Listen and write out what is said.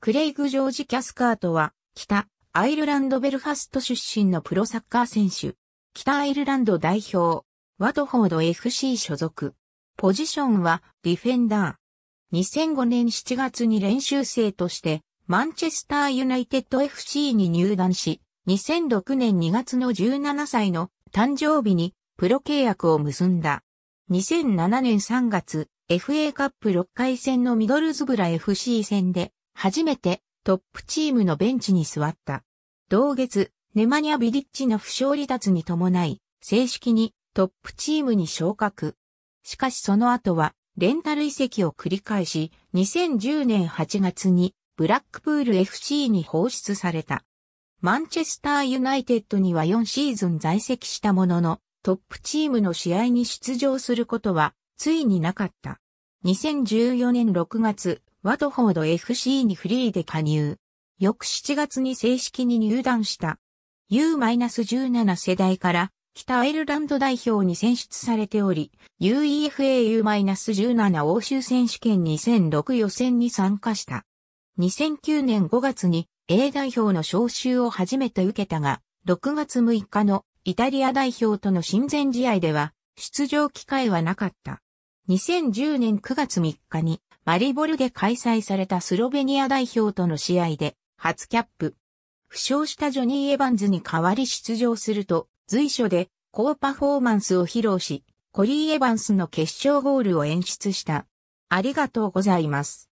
クレイグ・ジョージ・キャスカートは、北アイルランド・ベルファスト出身のプロサッカー選手。北アイルランド代表、ワトフォード FC 所属。ポジションはディフェンダー。2005年7月に練習生として、マンチェスター・ユナイテッド FC に入団し、2006年2月の17歳の誕生日にプロ契約を結んだ。2007年3月、FA カップ6回戦のミドルズブラ FC 戦で初めてトップチームのベンチに座った。同月、ネマニア・ビリッチの負傷離脱に伴い、正式にトップチームに昇格。しかしその後は、レンタル移籍を繰り返し、2010年8月にブラックプール FC に放出された。マンチェスターユナイテッドには4シーズン在籍したものの、トップチームの試合に出場することは、ついになかった。2014年6月、ワトフォード FC にフリーで加入。翌7月に正式に入団した。U-17 世代から北アイルランド代表に選出されており、UEFAU-17 欧州選手権2006予選に参加した。2009年5月に A 代表の招集を初めて受けたが、6月6日のイタリア代表との親善試合では出場機会はなかった。2010年9月3日にマリボルで開催されたスロベニア代表との試合で初キャップ。負傷したジョニー・エバンズに代わり出場すると、随所で高パフォーマンスを披露し、コリー・エバンスの決勝ゴールを演出した。ありがとうございます。